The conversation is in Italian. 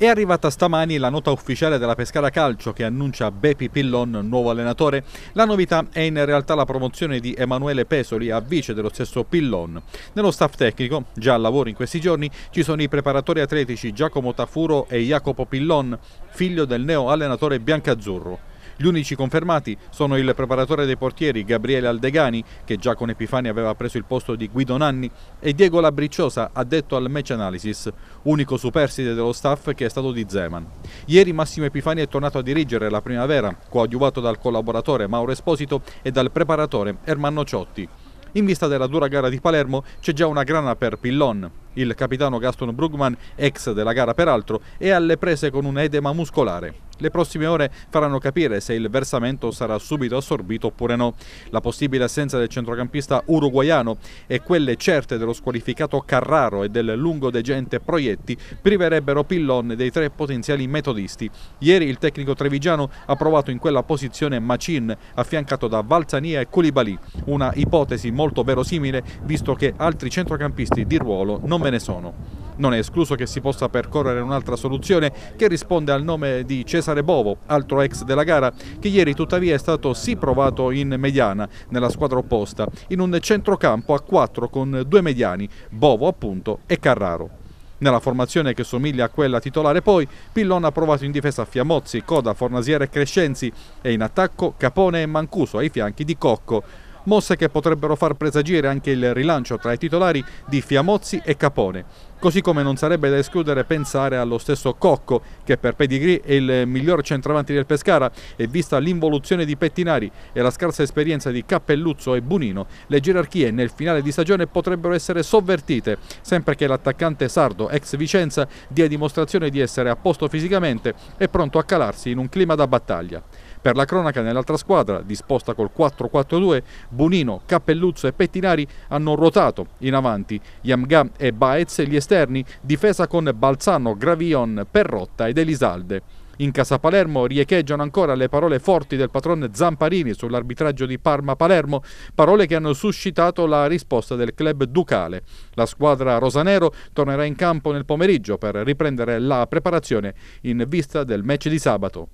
È arrivata stamani la nota ufficiale della Pescara Calcio che annuncia Bepi Pillon nuovo allenatore. La novità è in realtà la promozione di Emanuele Pesoli a vice dello stesso Pillon. Nello staff tecnico, già al lavoro in questi giorni, ci sono i preparatori atletici Giacomo Tafuro e Jacopo Pillon, figlio del neo allenatore biancazzurro. Gli unici confermati sono il preparatore dei portieri Gabriele Aldegani, che già con Epifani aveva preso il posto di Guido Nanni, e Diego Labricciosa, addetto al match analysis, unico superstite dello staff che è stato di Zeman. Ieri Massimo Epifani è tornato a dirigere la primavera, coadiuvato dal collaboratore Mauro Esposito e dal preparatore Ermanno Ciotti. In vista della dura gara di Palermo c'è già una grana per Pillon. Il capitano Gaston Brugman, ex della gara peraltro, è alle prese con un edema muscolare. Le prossime ore faranno capire se il versamento sarà subito assorbito oppure no. La possibile assenza del centrocampista uruguaiano e quelle certe dello squalificato Carraro e del lungo degente Proietti priverebbero Pillon dei tre potenziali metodisti. Ieri il tecnico trevigiano ha provato in quella posizione Macin, affiancato da Valzania e Koulibaly, una ipotesi molto verosimile visto che altri centrocampisti di ruolo non ve ne sono. Non è escluso che si possa percorrere un'altra soluzione che risponde al nome di Cesare Bovo, altro ex della gara, che ieri tuttavia è stato sì provato in mediana nella squadra opposta, in un centrocampo a 4 con due mediani, Bovo appunto e Carraro. Nella formazione che somiglia a quella titolare poi, Pillon ha provato in difesa Fiamozzi, Coda, Fornasiere e Crescenzi e in attacco Capone e Mancuso ai fianchi di Cocco mosse che potrebbero far presagire anche il rilancio tra i titolari di Fiamozzi e Capone. Così come non sarebbe da escludere pensare allo stesso Cocco, che per pedigree è il miglior centravanti del Pescara e vista l'involuzione di Pettinari e la scarsa esperienza di Cappelluzzo e Bunino, le gerarchie nel finale di stagione potrebbero essere sovvertite, sempre che l'attaccante sardo ex Vicenza dia dimostrazione di essere a posto fisicamente e pronto a calarsi in un clima da battaglia. Per la cronaca nell'altra squadra, disposta col 4-4-2, Bonino, Cappelluzzo e Pettinari hanno ruotato in avanti Yamgam e Baez gli esterni, difesa con Balzano, Gravion, Perrotta ed Elisalde. In Casa Palermo riecheggiano ancora le parole forti del patrone Zamparini sull'arbitraggio di Parma-Palermo, parole che hanno suscitato la risposta del club ducale. La squadra rosanero tornerà in campo nel pomeriggio per riprendere la preparazione in vista del match di sabato.